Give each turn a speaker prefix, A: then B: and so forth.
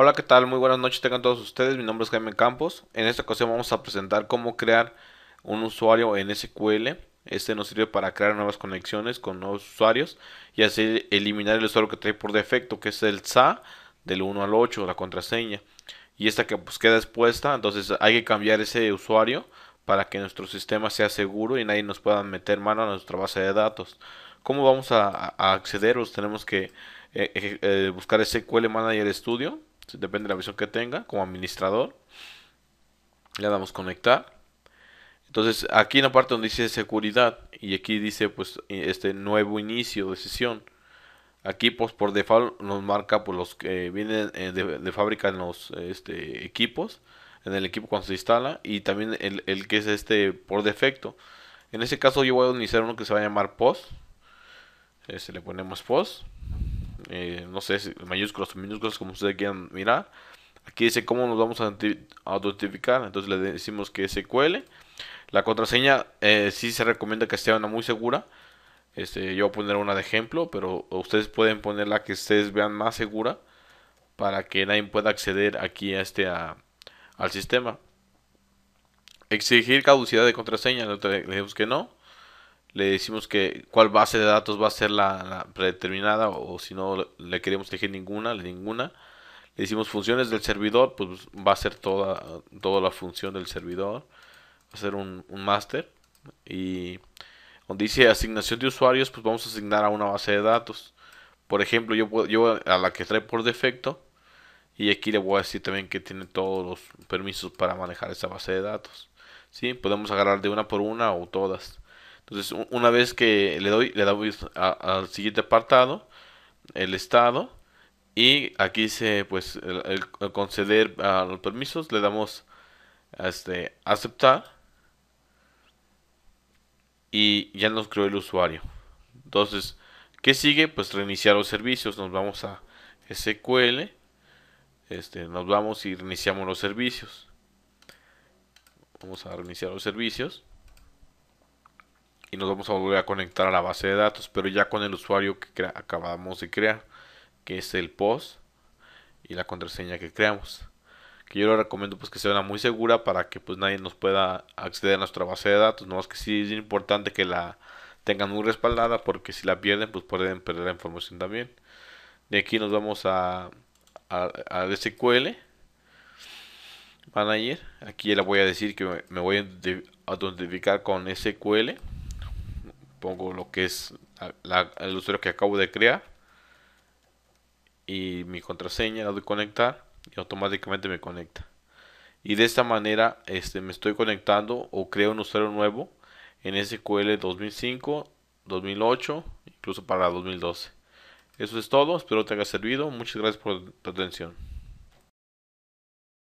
A: Hola, ¿qué tal? Muy buenas noches tengan todos ustedes. Mi nombre es Jaime Campos. En esta ocasión vamos a presentar cómo crear un usuario en SQL. Este nos sirve para crear nuevas conexiones con nuevos usuarios y así eliminar el usuario que trae por defecto, que es el SA del 1 al 8, la contraseña. Y esta que pues queda expuesta, entonces hay que cambiar ese usuario para que nuestro sistema sea seguro y nadie nos pueda meter mano a nuestra base de datos. ¿Cómo vamos a, acceder? Pues, tenemos que eh, eh, buscar SQL Manager Studio depende de la visión que tenga como administrador. Le damos conectar. Entonces aquí en la parte donde dice seguridad y aquí dice pues este nuevo inicio de sesión. Aquí pues por default nos marca pues los que vienen eh, de, fábrica en los este, equipos, en el equipo cuando se instala y también el, que es este por defecto. En ese caso yo voy a iniciar uno que se va a llamar POS se este, le ponemos POS eh, no sé, si mayúsculas o minúsculas, como ustedes quieran mirar. Aquí dice cómo nos vamos a autentificar. Entonces le decimos que SQL. La contraseña si eh, sí se recomienda que sea una muy segura. Este, yo voy a poner una de ejemplo, pero ustedes pueden poner la que ustedes vean más segura para que nadie pueda acceder aquí a este al sistema. Exigir caducidad de contraseña, le decimos que no le decimos que cuál base de datos va a ser la, predeterminada o, si no le queremos elegir ninguna, ninguna. Le decimos funciones del servidor, pues va a ser toda, toda la función del servidor. Va a ser un, un master. Y donde dice asignación de usuarios, pues vamos a asignar a una base de datos. Por ejemplo, yo, yo a la que trae por defecto. Y aquí le voy a decir también que tiene todos los permisos para manejar esa base de datos. ¿Sí? Podemos agarrar de una por una o todas. Entonces, una vez que le doy, le damos al siguiente apartado, el estado, y aquí se, pues, conceder a los permisos, le damos a este, aceptar, y ya nos creó el usuario. Entonces, ¿qué sigue? Pues reiniciar los servicios, nos vamos a SQL, este, nos vamos y reiniciamos los servicios. Vamos a reiniciar los servicios y nos vamos a volver a conectar a la base de datos, pero ya con el usuario que acabamos de crear, que es el post y la contraseña que creamos. Que yo lo recomiendo pues que sea muy segura para que pues nadie nos pueda acceder a nuestra base de datos, no es que sí es importante que la tengan muy respaldada porque si la pierden pues pueden perder la información también. De aquí nos vamos a a, a SQL Manager. Aquí ya le voy a decir que me voy a identificar con SQL pongo lo que es el usuario que acabo de crear y mi contraseña, la doy conectar y automáticamente me conecta. Y de esta manera este, me estoy conectando o creo un usuario nuevo en SQL 2005, 2008, incluso para 2012. Eso es todo, espero te haya servido. Muchas gracias por tu atención.